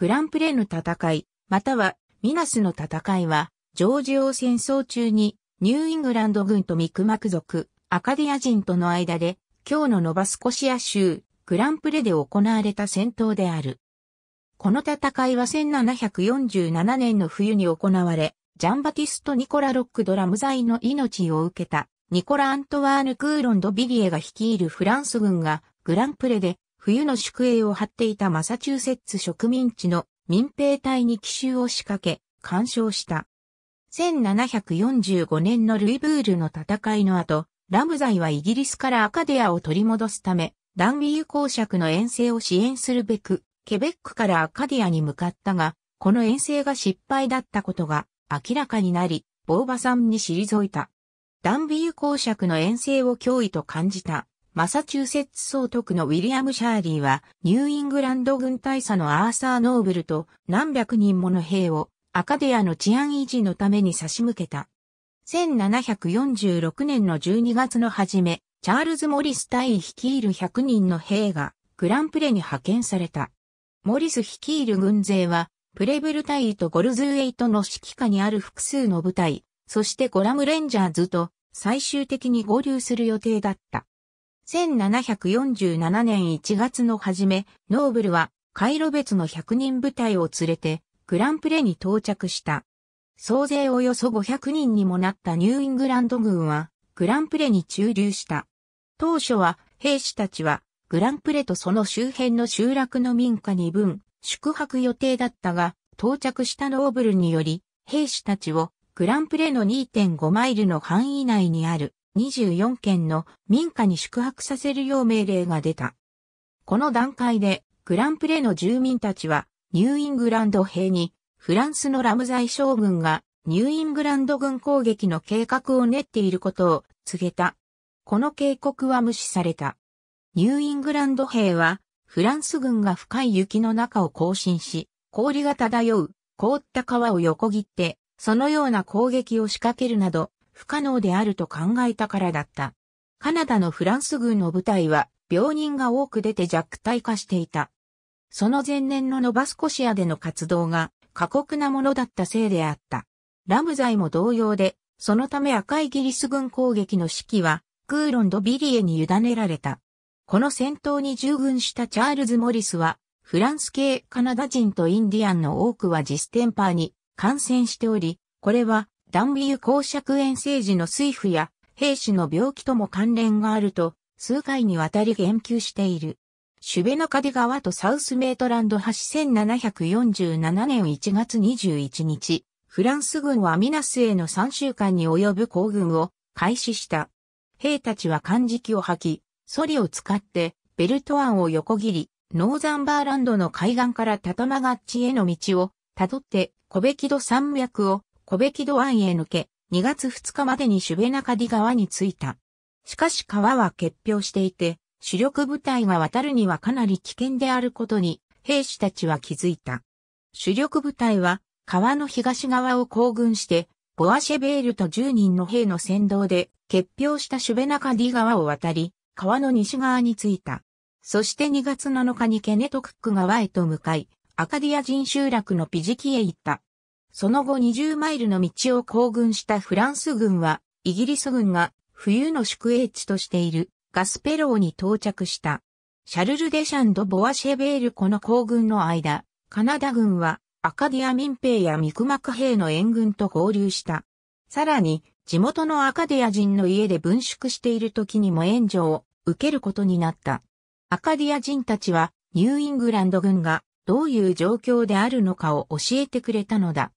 グランプレの戦い、またはミナスの戦いは、ジョージ王戦争中にニューイングランド軍とミクマク族、アカディア人との間で、今日のノバスコシア州、グランプレで行われた戦闘である。この戦いは1747年の冬に行われ、ジャンバティスト・ニコラ・ロック・ドラム剤の命を受けた、ニコラ・アントワーヌ・クーロン・ド・ビリエが率いるフランス軍が、グランプレで冬の宿営を張っていたマサチューセッツ植民地の民兵隊に奇襲を仕掛け、干渉した。1745年のルイブールの戦いの後、ラムザイはイギリスからアカデアを取り戻すため、ダンビー公爵の遠征を支援するべく、ケベックからアカディアに向かったが、この遠征が失敗だったことが明らかになり、ボーバさんに退いた。ダンビー公爵の遠征を脅威と感じたマサチューセッツ総督のウィリアム・シャーリーは、ニューイングランド軍大佐のアーサー・ノーブルと何百人もの兵をアカデアの治安維持のために差し向けた。1746年の12月の初め、チャールズ・モリス隊率いる100人の兵がグランプレに派遣された。モリス率いる軍勢は、プレブル隊とゴルズウェイトの指揮下にある複数の部隊、そしてゴラムレンジャーズと最終的に合流する予定だった。1747年1月の初め、ノーブルは、カイロ別の100人部隊を連れて、グランプレに到着した。総勢およそ500人にもなったニューイングランド軍は、グランプレに駐留した。当初は、兵士たちは、グランプレとその周辺の集落の民家に分、宿泊予定だったが、到着したノーブルにより、兵士たちをグランプレの2.5マイルの範囲内にある24件の民家に宿泊させるよう命令が出た。この段階でグランプレの住民たちはニューイングランド兵にフランスのラムザイ将軍がニューイングランド軍攻撃の計画を練っていることを告げた。この警告は無視された。ニューイングランド兵はフランス軍が深い雪の中を行進し、氷が漂う凍った川を横切って、そのような攻撃を仕掛けるなど、不可能であると考えたからだった。カナダのフランス軍の部隊は病人が多く出て弱体化していた。その前年のノバスコシアでの活動が過酷なものだったせいであった。ラムザイも同様で、そのため赤いギリス軍攻撃の指揮はクーロンド・ビリエに委ねられた。この戦闘に従軍したチャールズ・モリスは、フランス系カナダ人とインディアンの多くはジステンパーに感染しており、これはダンビユ公爵遠征時の水夫や兵士の病気とも関連があると、数回にわたり言及している。シュベノカデ川とサウスメートランド橋1747年1月21日、フランス軍はミナスへの3週間に及ぶ行軍を開始した。兵たちは漢字機を吐き、ソリを使ってベルト湾を横切り、ノーザンバーランドの海岸からタタマガッチへの道を、たどって、コベキド山脈を小べき湾へ抜け、2月2日までにシュベナカディ川に着いた。しかし川は決氷していて、主力部隊が渡るにはかなり危険であることに、兵士たちは気づいた。主力部隊は、川の東側を行軍して、ボアシェベールと10人の兵の先導で、決氷したシュベナカディ川を渡り、川の西側に着いた。そして2月7日にケネトクック川へと向かい、アカディア人集落のピジキへ行った。その後20マイルの道を行軍したフランス軍は、イギリス軍が冬の宿営地としているガスペローに到着した。シャルル・デ・シャンド・ボアシェベールこの行軍の間、カナダ軍はアカディア民兵やミクマク兵の援軍と合流した。さらに、地元のアカディア人の家で分縮している時にも援助を受けることになった。アカディア人たちはニューイングランド軍がどういう状況であるのかを教えてくれたのだ。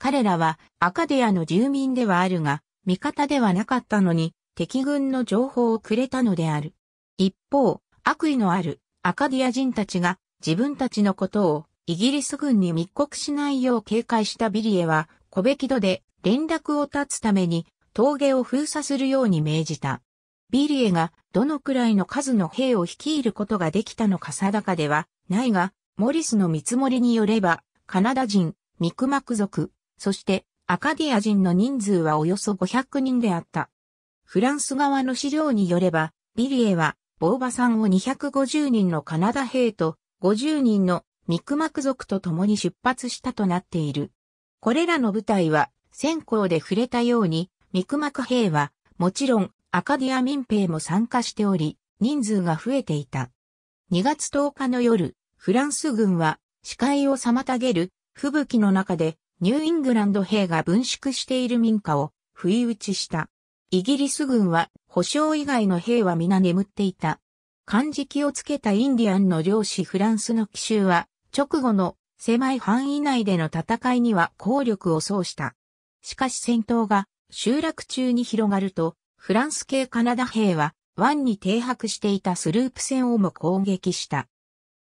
彼らはアカデアの住民ではあるが、味方ではなかったのに、敵軍の情報をくれたのである。一方、悪意のあるアカディア人たちが自分たちのことをイギリス軍に密告しないよう警戒したビリエは、コベキドで連絡を断つために峠を封鎖するように命じた。ビリエがどのくらいの数の兵を率いることができたのか定かではないが、モリスの見積もりによれば、カナダ人、ミクマク族、そしてアカディア人の人数はおよそ500人であった。フランス側の資料によれば、ビリエは、ボーバさんを250人のカナダ兵と50人のミクマク族と共に出発したとなっている。これらの部隊は、先行で触れたように、ミクマク兵は、もちろん、アカディア民兵も参加しており、人数が増えていた。2月10日の夜、フランス軍は、視界を妨げる、吹雪の中で、ニューイングランド兵が分縮している民家を不意打ちした。イギリス軍は保証以外の兵は皆眠っていた。漢字気をつけたインディアンの漁師フランスの奇襲は直後の狭い範囲内での戦いには効力を奏した。しかし戦闘が集落中に広がるとフランス系カナダ兵は湾に停泊していたスループ船をも攻撃した。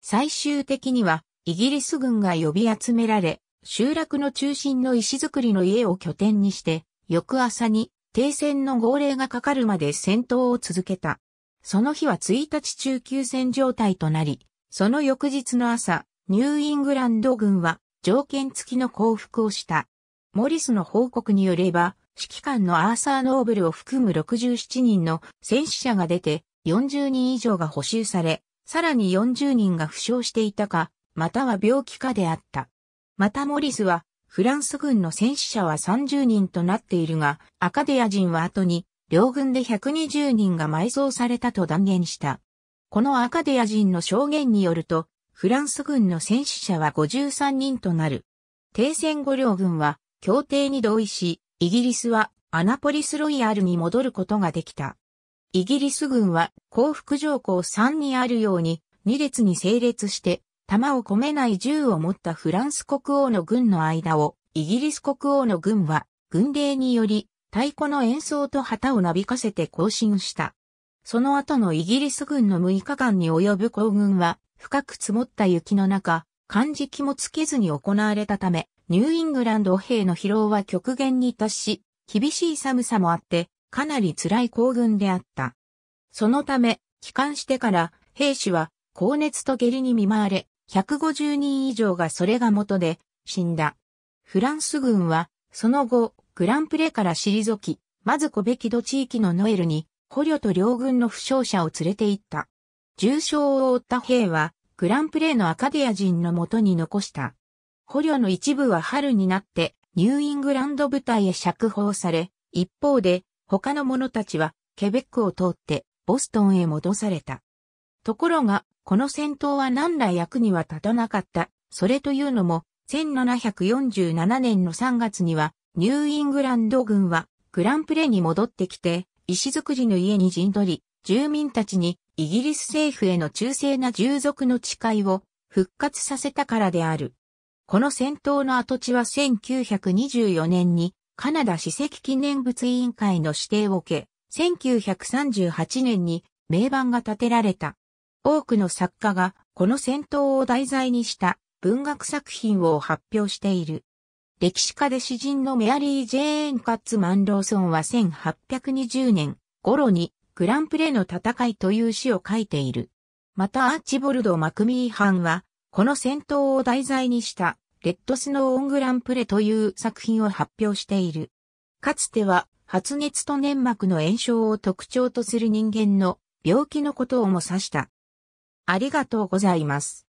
最終的にはイギリス軍が呼び集められ、集落の中心の石造りの家を拠点にして、翌朝に停戦の号令がかかるまで戦闘を続けた。その日は1日中休戦状態となり、その翌日の朝、ニューイングランド軍は条件付きの降伏をした。モリスの報告によれば、指揮官のアーサー・ノーブルを含む67人の戦死者が出て、40人以上が補修され、さらに40人が負傷していたか、または病気かであった。またモリスは、フランス軍の戦死者は30人となっているが、アカデア人は後に、両軍で120人が埋葬されたと断言した。このアカデア人の証言によると、フランス軍の戦死者は53人となる。停戦後両軍は協定に同意し、イギリスはアナポリスロイヤルに戻ることができた。イギリス軍は幸福条項3にあるように2列に整列して弾を込めない銃を持ったフランス国王の軍の間を、イギリス国王の軍は、軍令により、太鼓の演奏と旗をなびかせて行進した。その後のイギリス軍の6日間に及ぶ行軍は、深く積もった雪の中、漢字気もつけずに行われたため、ニューイングランド兵の疲労は極限に達し、厳しい寒さもあって、かなり辛い行軍であった。そのため、帰還してから、兵士は、高熱と下痢に見舞われ、150人以上がそれが元で死んだ。フランス軍は、その後、グランプレから退き、まずコベキド地域のノエルに、捕虜と両軍の負傷者を連れて行った。重傷を負った兵は、グランプレのアカディア人のもとに残した。捕虜の一部は春になって、ニューイングランド部隊へ釈放され、一方で、他の者たちは、ケベックを通って、ボストンへ戻された。ところが、この戦闘は何ら役には立たなかった。それというのも、1747年の3月には、ニューイングランド軍は、グランプレに戻ってきて、石造りの家に陣取り、住民たちにイギリス政府への忠誠な従属の誓いを復活させたからである。この戦闘の跡地は1924年にカナダ史跡記念物委員会の指定を受け、1938年に名盤が建てられた。多くの作家がこの戦闘を題材にした文学作品を発表している。歴史家で詩人のメアリー・ジェーン・カッツ・マンローソンは1820年頃にグランプレの戦いという詩を書いている。またアーチボルド・マクミーハンは、この戦闘を題材にしたレッドスノー・オン・グランプレという作品を発表している。かつては発熱と粘膜の炎症を特徴とする人間の病気のことをも指したありがとうございます。